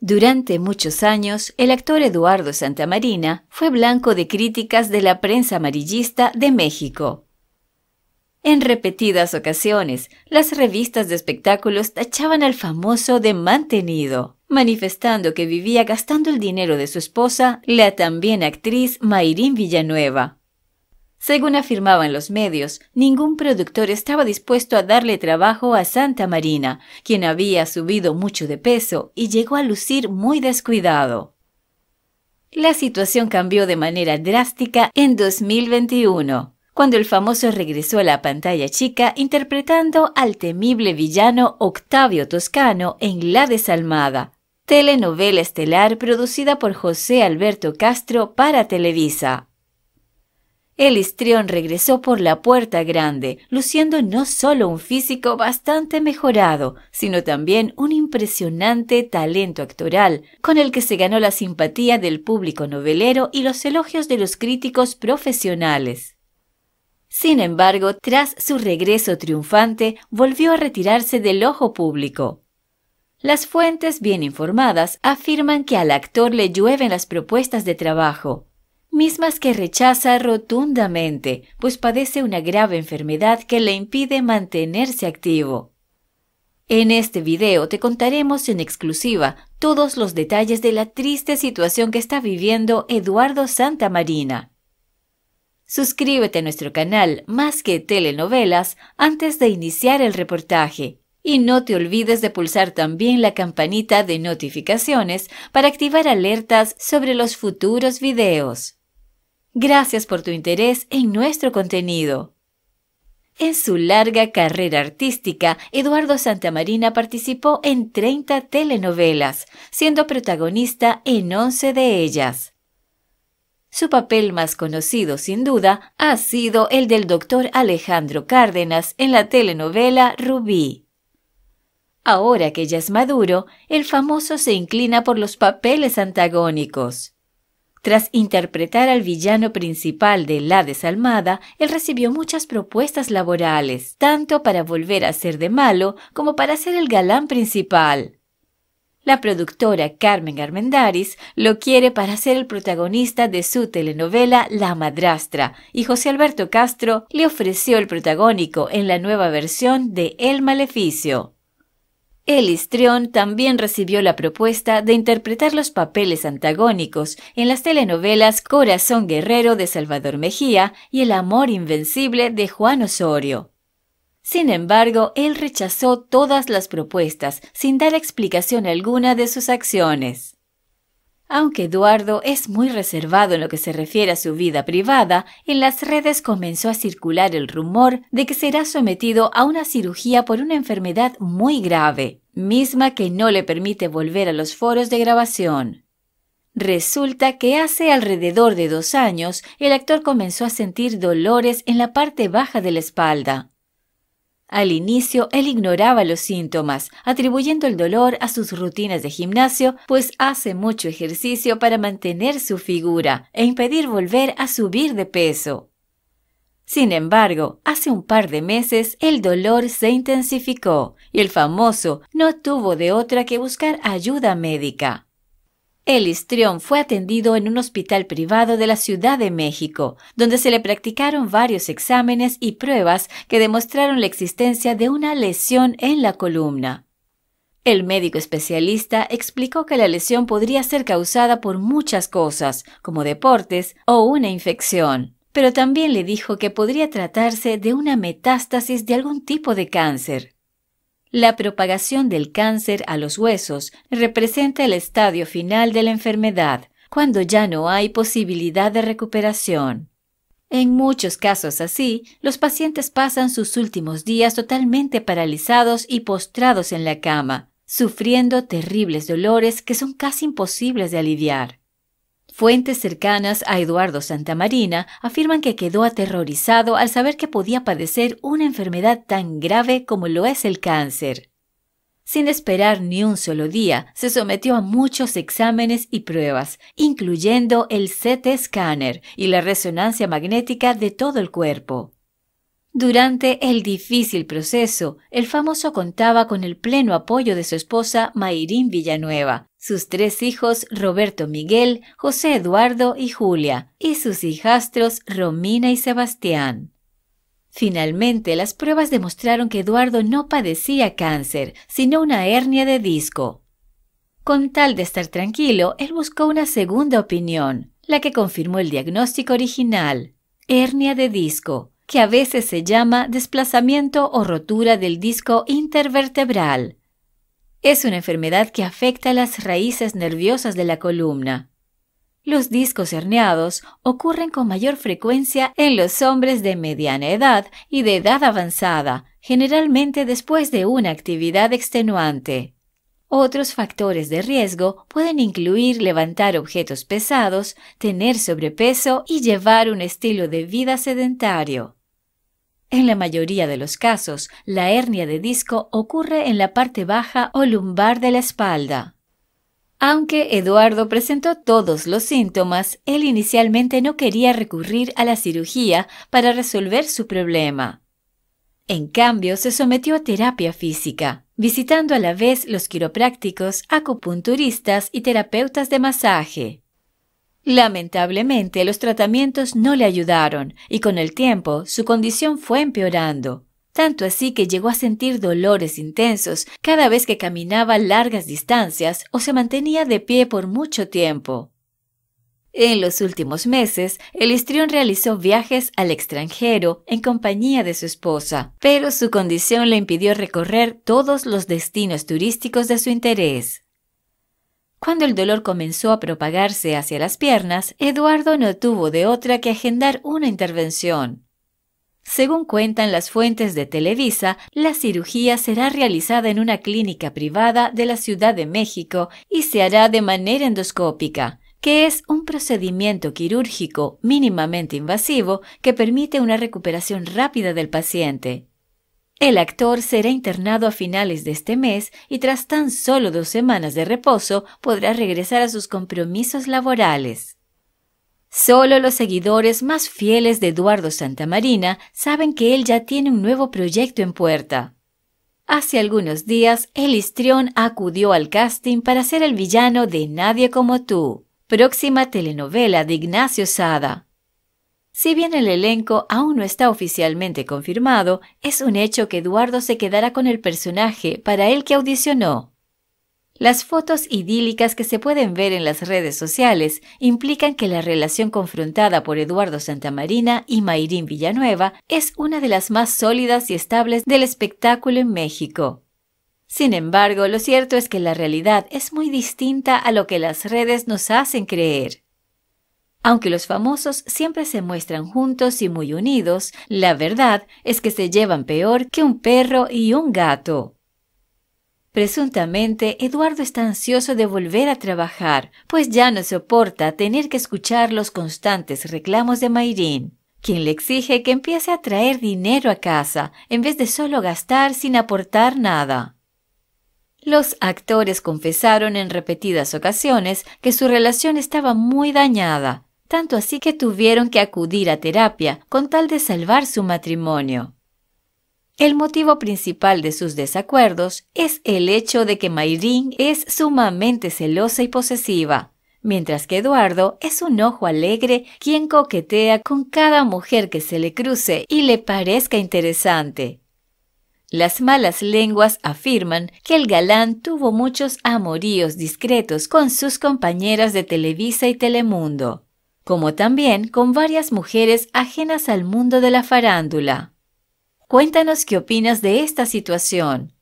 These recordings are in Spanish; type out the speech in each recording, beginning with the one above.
Durante muchos años, el actor Eduardo Santamarina fue blanco de críticas de la prensa amarillista de México. En repetidas ocasiones, las revistas de espectáculos tachaban al famoso de mantenido, manifestando que vivía gastando el dinero de su esposa, la también actriz Mayrín Villanueva, según afirmaban los medios, ningún productor estaba dispuesto a darle trabajo a Santa Marina, quien había subido mucho de peso y llegó a lucir muy descuidado. La situación cambió de manera drástica en 2021, cuando el famoso regresó a la pantalla chica interpretando al temible villano Octavio Toscano en La Desalmada, telenovela estelar producida por José Alberto Castro para Televisa. El histrión regresó por la puerta grande, luciendo no solo un físico bastante mejorado, sino también un impresionante talento actoral, con el que se ganó la simpatía del público novelero y los elogios de los críticos profesionales. Sin embargo, tras su regreso triunfante, volvió a retirarse del ojo público. Las fuentes bien informadas afirman que al actor le llueven las propuestas de trabajo, mismas que rechaza rotundamente, pues padece una grave enfermedad que le impide mantenerse activo. En este video te contaremos en exclusiva todos los detalles de la triste situación que está viviendo Eduardo Santa Marina. Suscríbete a nuestro canal Más que Telenovelas antes de iniciar el reportaje. Y no te olvides de pulsar también la campanita de notificaciones para activar alertas sobre los futuros videos. Gracias por tu interés en nuestro contenido. En su larga carrera artística, Eduardo Santamarina participó en 30 telenovelas, siendo protagonista en 11 de ellas. Su papel más conocido, sin duda, ha sido el del doctor Alejandro Cárdenas en la telenovela Rubí. Ahora que ya es maduro, el famoso se inclina por los papeles antagónicos. Tras interpretar al villano principal de La Desalmada, él recibió muchas propuestas laborales, tanto para volver a ser de malo como para ser el galán principal. La productora Carmen Garmendaris lo quiere para ser el protagonista de su telenovela La Madrastra, y José Alberto Castro le ofreció el protagónico en la nueva versión de El Maleficio. El también recibió la propuesta de interpretar los papeles antagónicos en las telenovelas Corazón Guerrero de Salvador Mejía y El Amor Invencible de Juan Osorio. Sin embargo, él rechazó todas las propuestas sin dar explicación alguna de sus acciones. Aunque Eduardo es muy reservado en lo que se refiere a su vida privada, en las redes comenzó a circular el rumor de que será sometido a una cirugía por una enfermedad muy grave, misma que no le permite volver a los foros de grabación. Resulta que hace alrededor de dos años el actor comenzó a sentir dolores en la parte baja de la espalda. Al inicio, él ignoraba los síntomas, atribuyendo el dolor a sus rutinas de gimnasio, pues hace mucho ejercicio para mantener su figura e impedir volver a subir de peso. Sin embargo, hace un par de meses el dolor se intensificó y el famoso no tuvo de otra que buscar ayuda médica. El histrión fue atendido en un hospital privado de la Ciudad de México, donde se le practicaron varios exámenes y pruebas que demostraron la existencia de una lesión en la columna. El médico especialista explicó que la lesión podría ser causada por muchas cosas, como deportes o una infección, pero también le dijo que podría tratarse de una metástasis de algún tipo de cáncer. La propagación del cáncer a los huesos representa el estadio final de la enfermedad, cuando ya no hay posibilidad de recuperación. En muchos casos así, los pacientes pasan sus últimos días totalmente paralizados y postrados en la cama, sufriendo terribles dolores que son casi imposibles de aliviar. Fuentes cercanas a Eduardo Santa Marina afirman que quedó aterrorizado al saber que podía padecer una enfermedad tan grave como lo es el cáncer. Sin esperar ni un solo día, se sometió a muchos exámenes y pruebas, incluyendo el CT scanner y la resonancia magnética de todo el cuerpo. Durante el difícil proceso, el famoso contaba con el pleno apoyo de su esposa Mayrín Villanueva, sus tres hijos Roberto Miguel, José Eduardo y Julia, y sus hijastros Romina y Sebastián. Finalmente, las pruebas demostraron que Eduardo no padecía cáncer, sino una hernia de disco. Con tal de estar tranquilo, él buscó una segunda opinión, la que confirmó el diagnóstico original, hernia de disco, que a veces se llama desplazamiento o rotura del disco intervertebral es una enfermedad que afecta las raíces nerviosas de la columna. Los discos herniados ocurren con mayor frecuencia en los hombres de mediana edad y de edad avanzada, generalmente después de una actividad extenuante. Otros factores de riesgo pueden incluir levantar objetos pesados, tener sobrepeso y llevar un estilo de vida sedentario. En la mayoría de los casos, la hernia de disco ocurre en la parte baja o lumbar de la espalda. Aunque Eduardo presentó todos los síntomas, él inicialmente no quería recurrir a la cirugía para resolver su problema. En cambio, se sometió a terapia física, visitando a la vez los quiroprácticos, acupunturistas y terapeutas de masaje. Lamentablemente, los tratamientos no le ayudaron y con el tiempo su condición fue empeorando, tanto así que llegó a sentir dolores intensos cada vez que caminaba largas distancias o se mantenía de pie por mucho tiempo. En los últimos meses, el histrión realizó viajes al extranjero en compañía de su esposa, pero su condición le impidió recorrer todos los destinos turísticos de su interés. Cuando el dolor comenzó a propagarse hacia las piernas, Eduardo no tuvo de otra que agendar una intervención. Según cuentan las fuentes de Televisa, la cirugía será realizada en una clínica privada de la Ciudad de México y se hará de manera endoscópica, que es un procedimiento quirúrgico mínimamente invasivo que permite una recuperación rápida del paciente. El actor será internado a finales de este mes y tras tan solo dos semanas de reposo podrá regresar a sus compromisos laborales. Solo los seguidores más fieles de Eduardo Santamarina saben que él ya tiene un nuevo proyecto en puerta. Hace algunos días, el histrión acudió al casting para ser el villano de Nadie como tú, próxima telenovela de Ignacio Sada. Si bien el elenco aún no está oficialmente confirmado, es un hecho que Eduardo se quedará con el personaje para el que audicionó. Las fotos idílicas que se pueden ver en las redes sociales implican que la relación confrontada por Eduardo Santamarina y Mayrín Villanueva es una de las más sólidas y estables del espectáculo en México. Sin embargo, lo cierto es que la realidad es muy distinta a lo que las redes nos hacen creer. Aunque los famosos siempre se muestran juntos y muy unidos, la verdad es que se llevan peor que un perro y un gato. Presuntamente, Eduardo está ansioso de volver a trabajar, pues ya no soporta tener que escuchar los constantes reclamos de Mayrin, quien le exige que empiece a traer dinero a casa en vez de solo gastar sin aportar nada. Los actores confesaron en repetidas ocasiones que su relación estaba muy dañada tanto así que tuvieron que acudir a terapia con tal de salvar su matrimonio. El motivo principal de sus desacuerdos es el hecho de que Mayrin es sumamente celosa y posesiva, mientras que Eduardo es un ojo alegre quien coquetea con cada mujer que se le cruce y le parezca interesante. Las malas lenguas afirman que el galán tuvo muchos amoríos discretos con sus compañeras de Televisa y Telemundo como también con varias mujeres ajenas al mundo de la farándula. Cuéntanos qué opinas de esta situación.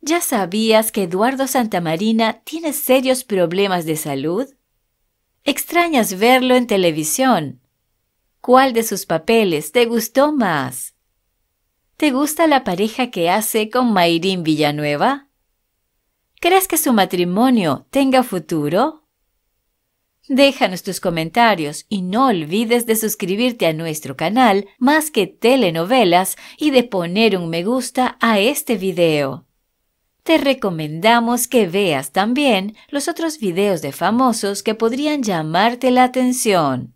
¿Ya sabías que Eduardo Santamarina tiene serios problemas de salud? ¿Extrañas verlo en televisión? ¿Cuál de sus papeles te gustó más? ¿Te gusta la pareja que hace con Mayrín Villanueva? ¿Crees que su matrimonio tenga futuro? Déjanos tus comentarios y no olvides de suscribirte a nuestro canal Más que Telenovelas y de poner un me gusta a este video. Te recomendamos que veas también los otros videos de famosos que podrían llamarte la atención.